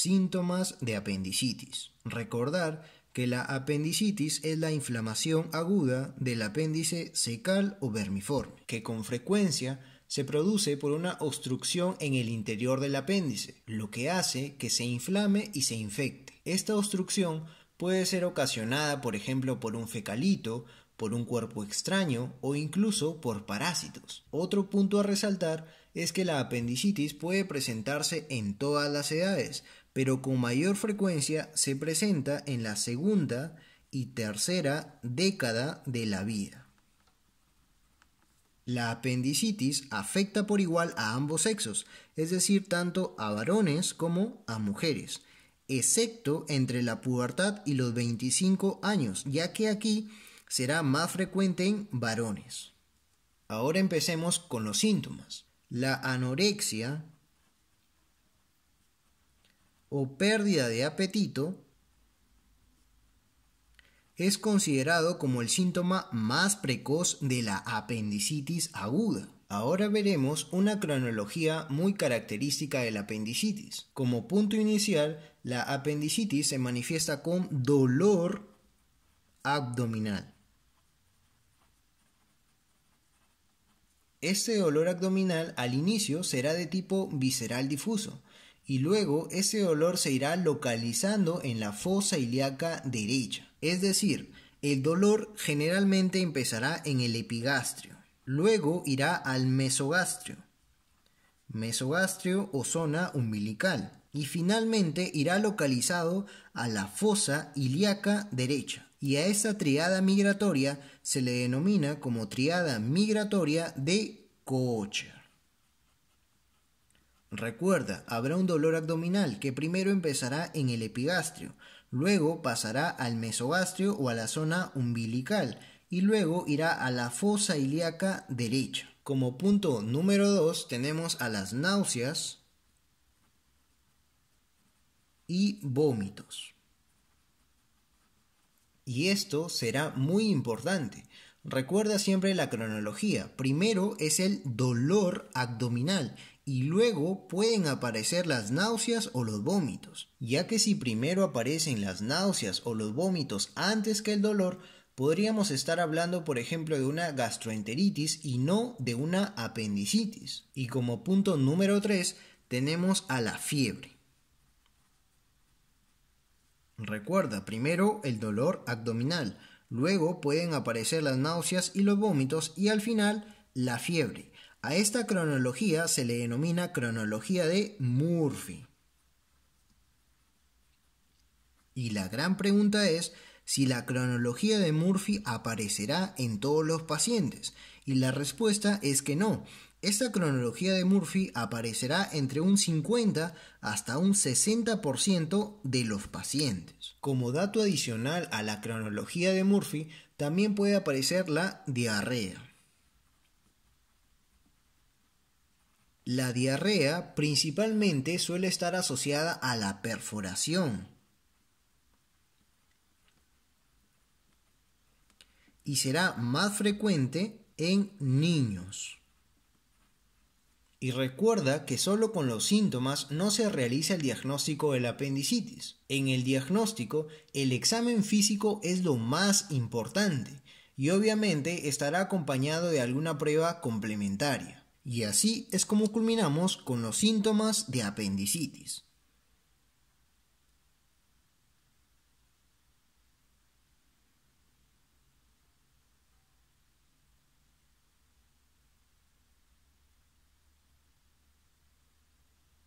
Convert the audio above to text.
Síntomas de apendicitis. Recordar que la apendicitis es la inflamación aguda del apéndice secal o vermiforme, que con frecuencia se produce por una obstrucción en el interior del apéndice, lo que hace que se inflame y se infecte. Esta obstrucción puede ser ocasionada, por ejemplo, por un fecalito, por un cuerpo extraño o incluso por parásitos. Otro punto a resaltar es que la apendicitis puede presentarse en todas las edades, pero con mayor frecuencia se presenta en la segunda y tercera década de la vida. La apendicitis afecta por igual a ambos sexos, es decir, tanto a varones como a mujeres, excepto entre la pubertad y los 25 años, ya que aquí será más frecuente en varones. Ahora empecemos con los síntomas. La anorexia o pérdida de apetito es considerado como el síntoma más precoz de la apendicitis aguda. Ahora veremos una cronología muy característica de la apendicitis. Como punto inicial, la apendicitis se manifiesta con dolor abdominal. Este dolor abdominal al inicio será de tipo visceral difuso, y luego ese dolor se irá localizando en la fosa ilíaca derecha. Es decir, el dolor generalmente empezará en el epigastrio, luego irá al mesogastrio, mesogastrio o zona umbilical, y finalmente irá localizado a la fosa ilíaca derecha. Y a esta triada migratoria se le denomina como triada migratoria de Cocha. Recuerda, habrá un dolor abdominal que primero empezará en el epigastrio, luego pasará al mesogastrio o a la zona umbilical y luego irá a la fosa ilíaca derecha. Como punto número 2 tenemos a las náuseas y vómitos. Y esto será muy importante Recuerda siempre la cronología. Primero es el dolor abdominal y luego pueden aparecer las náuseas o los vómitos, ya que si primero aparecen las náuseas o los vómitos antes que el dolor, podríamos estar hablando por ejemplo de una gastroenteritis y no de una apendicitis. Y como punto número 3 tenemos a la fiebre. Recuerda primero el dolor abdominal, Luego pueden aparecer las náuseas y los vómitos y al final la fiebre. A esta cronología se le denomina cronología de Murphy. Y la gran pregunta es, si la cronología de Murphy aparecerá en todos los pacientes, y la respuesta es que no. Esta cronología de Murphy aparecerá entre un 50 hasta un 60% de los pacientes. Como dato adicional a la cronología de Murphy, también puede aparecer la diarrea. La diarrea principalmente suele estar asociada a la perforación, y será más frecuente en niños. Y recuerda que solo con los síntomas no se realiza el diagnóstico de la apendicitis. En el diagnóstico, el examen físico es lo más importante y obviamente estará acompañado de alguna prueba complementaria. Y así es como culminamos con los síntomas de apendicitis.